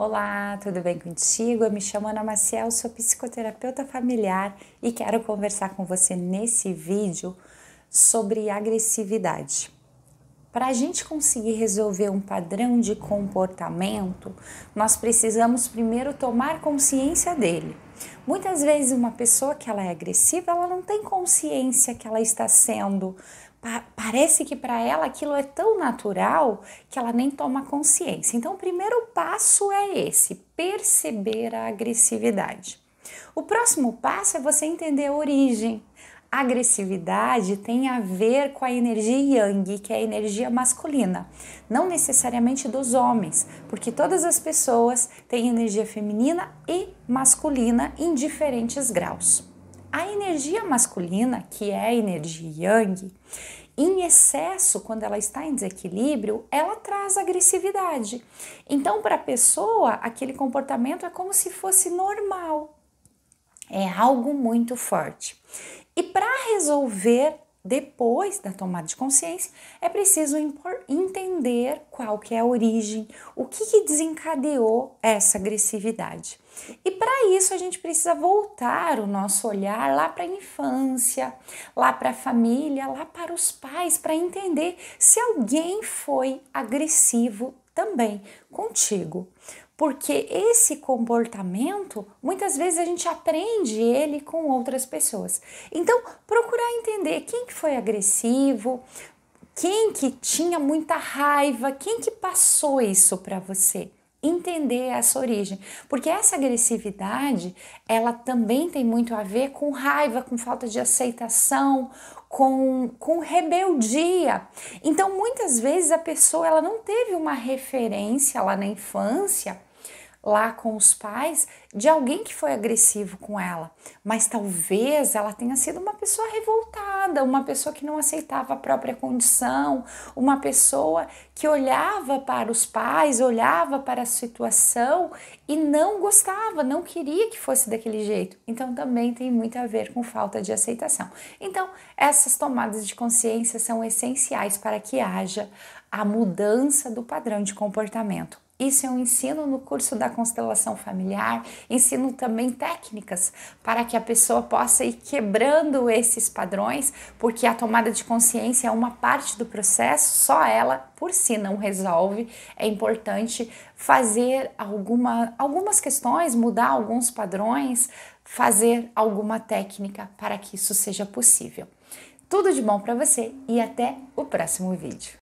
Olá, tudo bem contigo? Eu me chamo Ana Maciel, sou psicoterapeuta familiar e quero conversar com você nesse vídeo sobre agressividade. Para a gente conseguir resolver um padrão de comportamento, nós precisamos primeiro tomar consciência dele. Muitas vezes uma pessoa que ela é agressiva, ela não tem consciência que ela está sendo pa parece que para ela aquilo é tão natural que ela nem toma consciência. Então, o primeiro passo é esse: perceber a agressividade. O próximo passo é você entender a origem. A agressividade tem a ver com a energia yang, que é a energia masculina, não necessariamente dos homens, porque todas as pessoas têm energia feminina e masculina em diferentes graus. A energia masculina, que é a energia yang, em excesso, quando ela está em desequilíbrio, ela traz agressividade. Então, para a pessoa, aquele comportamento é como se fosse normal. É algo muito forte. E para resolver depois da tomada de consciência, é preciso entender entender qual que é a origem, o que, que desencadeou essa agressividade. E para isso a gente precisa voltar o nosso olhar lá para a infância, lá para a família, lá para os pais, para entender se alguém foi agressivo também contigo. Porque esse comportamento, muitas vezes a gente aprende ele com outras pessoas. Então, procurar entender quem que foi agressivo, quem que tinha muita raiva? Quem que passou isso para você? Entender essa origem, porque essa agressividade ela também tem muito a ver com raiva, com falta de aceitação, com, com rebeldia. Então, muitas vezes a pessoa ela não teve uma referência lá na infância lá com os pais de alguém que foi agressivo com ela, mas talvez ela tenha sido uma pessoa revoltada, uma pessoa que não aceitava a própria condição, uma pessoa que olhava para os pais, olhava para a situação e não gostava, não queria que fosse daquele jeito. Então também tem muito a ver com falta de aceitação. Então, essas tomadas de consciência são essenciais para que haja a mudança do padrão de comportamento. Isso eu é ensino no curso da constelação familiar, ensino também técnicas para que a pessoa possa ir quebrando esses padrões, porque a tomada de consciência é uma parte do processo, só ela por si não resolve. É importante fazer alguma, algumas questões, mudar alguns padrões, fazer alguma técnica para que isso seja possível. Tudo de bom para você e até o próximo vídeo.